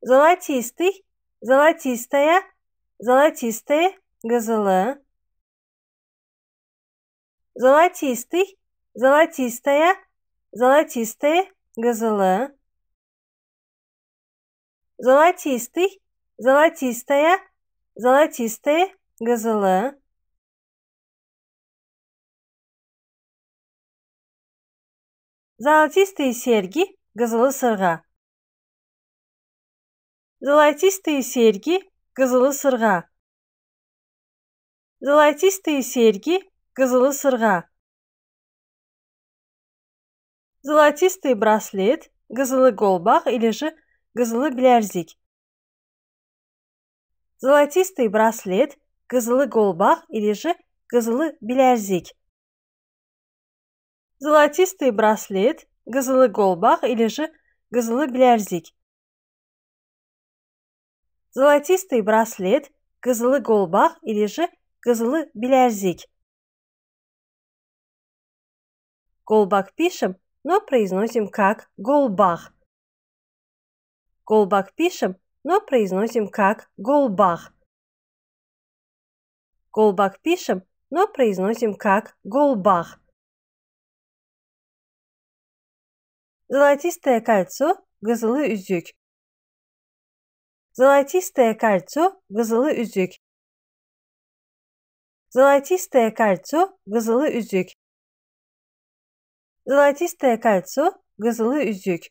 золотистый, золотистая, золотистые, газела. Золотистый, золотистая, золотистые, газела. Золотистый, золотистая, золотистые, газела. Золотистые серьги, ГЗЛ сырға. Золотистые серьги кызылы сырға. Золотистые серьги кызылы сырға. Золотистый браслет кызылы голбах или же кызылы біләрзик. Золотистый браслет кызылы голбах или же кызылы біләрзик. Золотистый браслет кызылы голбах или же кызылы біләрзик золотистый браслет, кызылы голбах или же кызылы белязик. Голбах пишем, но произносим как голбах. Голбах пишем, но произносим как голбах. Голбах пишем, но произносим как голбах. Золотистое кольцо – гызылы узюк. Золотистое кольцо, кызылы үзек. Золотистое кольцо, кызылы үзек. Золотистое кольцо, кызылы үзек.